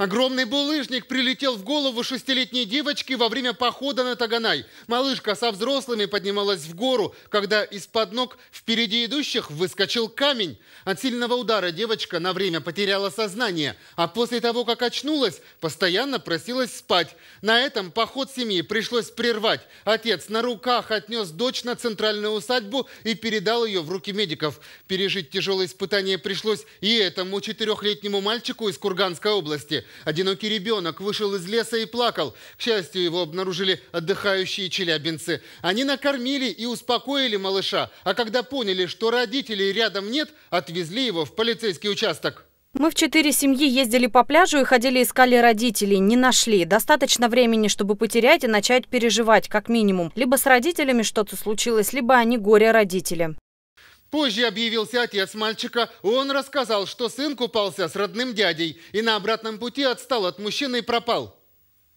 Огромный булыжник прилетел в голову шестилетней девочки во время похода на Таганай. Малышка со взрослыми поднималась в гору, когда из-под ног впереди идущих выскочил камень. От сильного удара девочка на время потеряла сознание, а после того, как очнулась, постоянно просилась спать. На этом поход семьи пришлось прервать. Отец на руках отнес дочь на центральную усадьбу и передал ее в руки медиков. Пережить тяжелое испытание пришлось и этому четырехлетнему мальчику из Курганской области – Одинокий ребенок вышел из леса и плакал. К счастью, его обнаружили отдыхающие челябинцы. Они накормили и успокоили малыша, а когда поняли, что родителей рядом нет, отвезли его в полицейский участок. Мы в четыре семьи ездили по пляжу и ходили искали родителей. Не нашли. Достаточно времени, чтобы потерять и начать переживать, как минимум. Либо с родителями что-то случилось, либо они горе родители. Позже объявился отец мальчика. Он рассказал, что сын купался с родным дядей и на обратном пути отстал от мужчины и пропал.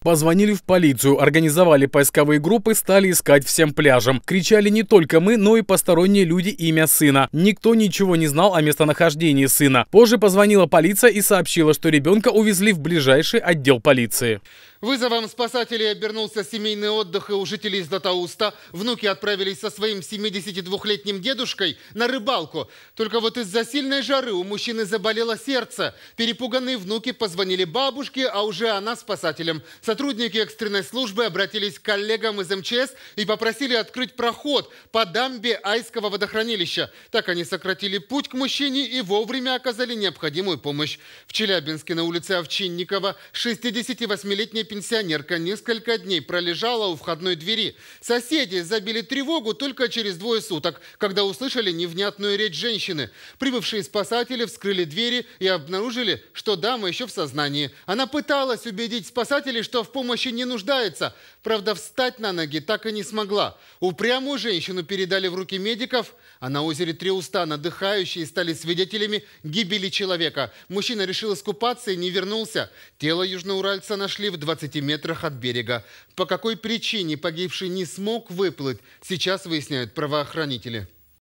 Позвонили в полицию, организовали поисковые группы, стали искать всем пляжем. Кричали не только мы, но и посторонние люди имя сына. Никто ничего не знал о местонахождении сына. Позже позвонила полиция и сообщила, что ребенка увезли в ближайший отдел полиции. Вызовом спасателей обернулся семейный отдых и у жителей Златоуста. Внуки отправились со своим 72-летним дедушкой на рыбалку. Только вот из-за сильной жары у мужчины заболело сердце. Перепуганные внуки позвонили бабушке, а уже она спасателям. Сотрудники экстренной службы обратились к коллегам из МЧС и попросили открыть проход по дамбе Айского водохранилища. Так они сократили путь к мужчине и вовремя оказали необходимую помощь. В Челябинске на улице Овчинникова 68-летний пенсионерка несколько дней пролежала у входной двери. Соседи забили тревогу только через двое суток, когда услышали невнятную речь женщины. Прибывшие спасатели вскрыли двери и обнаружили, что дама еще в сознании. Она пыталась убедить спасателей, что в помощи не нуждается. Правда, встать на ноги так и не смогла. Упрямую женщину передали в руки медиков, а на озере Триустан отдыхающие стали свидетелями гибели человека. Мужчина решил искупаться и не вернулся. Тело южноуральца нашли в 20 20 метрах от берега. По какой причине погибший не смог выплыть, сейчас выясняют правоохранители.